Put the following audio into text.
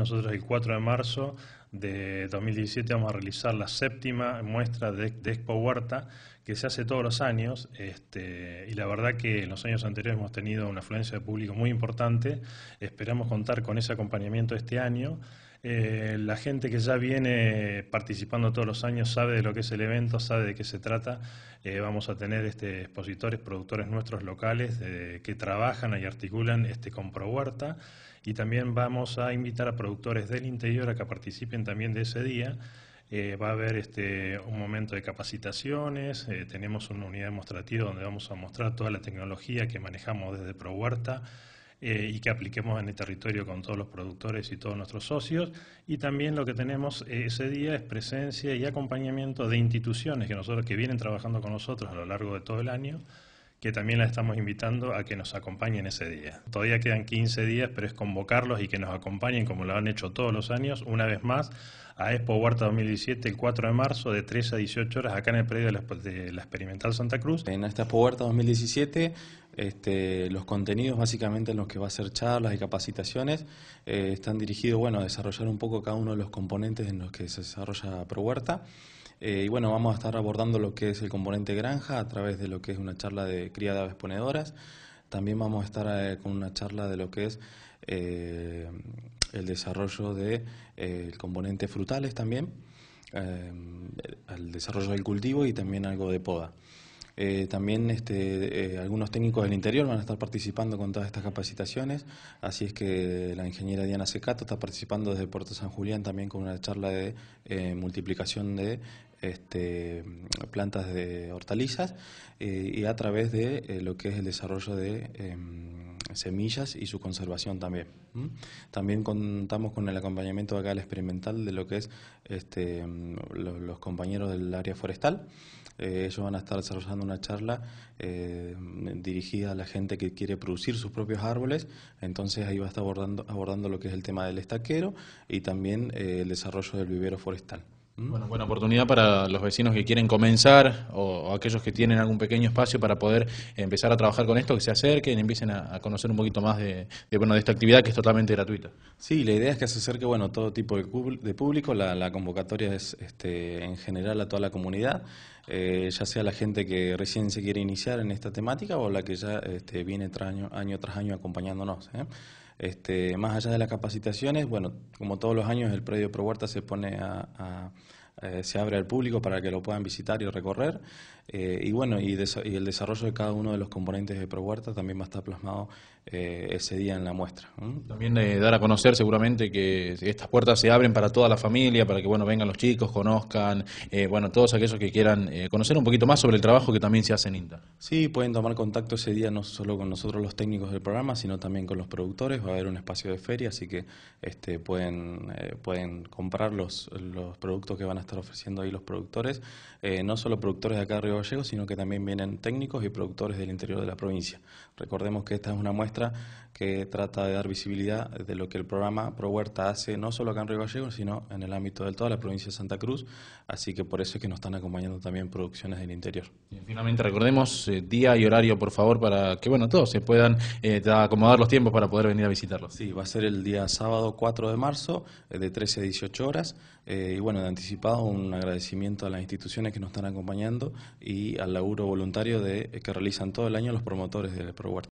Nosotros el 4 de marzo de 2017 vamos a realizar la séptima muestra de, Expo Huerta, que se hace todos los años, este, y la verdad que en los años anteriores hemos tenido una afluencia de público muy importante, esperamos contar con ese acompañamiento este año. Eh, la gente que ya viene participando todos los años sabe de lo que es el evento, sabe de qué se trata. Eh, vamos a tener este, expositores, productores nuestros locales eh, que trabajan y articulan este, Compro Huerta y también vamos a invitar a productores del interior a que participen también de ese día. Eh, va a haber este, un momento de capacitaciones, eh, tenemos una unidad demostrativa donde vamos a mostrar toda la tecnología que manejamos desde ProHuerta eh, y que apliquemos en el territorio con todos los productores y todos nuestros socios. Y también lo que tenemos ese día es presencia y acompañamiento de instituciones que, nosotros, que vienen trabajando con nosotros a lo largo de todo el año que también la estamos invitando a que nos acompañen ese día. Todavía quedan 15 días, pero es convocarlos y que nos acompañen, como lo han hecho todos los años, una vez más a Expo Huerta 2017 el 4 de marzo de 13 a 18 horas acá en el predio de la, Experimental Santa Cruz. En esta Expo Huerta 2017 este, los contenidos básicamente en los que va a ser charlas y capacitaciones eh, están dirigidos bueno, a desarrollar un poco cada uno de los componentes en los que se desarrolla Pro Huerta. Eh, y bueno, vamos a estar abordando lo que es el componente granja a través de lo que es una charla de cría de aves ponedoras. También vamos a estar eh, con una charla de lo que es eh, el desarrollo del de, componente frutales también, el desarrollo del cultivo y también algo de poda. también este, algunos técnicos del interior van a estar participando con todas estas capacitaciones, así es que la ingeniera Diana Secato está participando desde Puerto San Julián también con una charla de multiplicación de este, plantas de hortalizas eh, y a través de eh, lo que es el desarrollo de em, semillas y su conservación también. También contamos con el acompañamiento acá al experimental de lo que es este, em, los compañeros del área forestal. Eh, ellos van a estar desarrollando una charla dirigida a la gente que quiere producir sus propios árboles, entonces ahí va a estar abordando, abordando lo que es el tema del estaquero y también el desarrollo del vivero forestal. Bueno, buena oportunidad para los vecinos que quieren comenzar o, aquellos que tienen algún pequeño espacio para poder empezar a trabajar con esto, que se acerquen empiecen a, conocer un poquito más de, bueno, de esta actividad que es totalmente gratuita. Sí, la idea es que se acerque bueno, todo tipo de, de público, la, convocatoria es este, en general a toda la comunidad. Eh, ya sea la gente que recién se quiere iniciar en esta temática o la que ya este, viene año, tras año acompañándonos. ¿eh? Este, más allá de las capacitaciones, bueno, como todos los años el predio Pro Huerta se pone a eh, se abre al público para que lo puedan visitar y recorrer. Eh, y bueno, y, el desarrollo de cada uno de los componentes de Pro Huerta también va a estar plasmado eh, ese día en la muestra. También dar a conocer seguramente que estas puertas se abren para toda la familia, para que bueno vengan los chicos, conozcan, bueno, todos aquellos que quieran conocer un poquito más sobre el trabajo que también se hace en INTA. Sí, pueden tomar contacto ese día no solo con nosotros los técnicos del programa, sino también con los productores. Va a haber un espacio de feria, así que este, pueden, pueden comprar los, los productos que van a estar estar ofreciendo ahí los productores, eh, no solo productores de acá de Río Gallegos, sino que también vienen técnicos y productores del interior de la provincia. Recordemos que esta es una muestra que trata de dar visibilidad de lo que el programa Pro Huerta hace, no solo acá en Río Gallegos, sino en el ámbito de toda la provincia de Santa Cruz, así que por eso es que nos están acompañando también producciones del interior. finalmente, recordemos eh, día y horario, por favor, para que bueno todos se puedan eh, acomodar los tiempos para poder venir a visitarlos. Sí, va a ser el día sábado 4 de marzo, de 13 a 18 horas, y bueno, de anticipado un agradecimiento a las instituciones que nos están acompañando y al laburo voluntario de, que realizan todo el año los promotores del Pro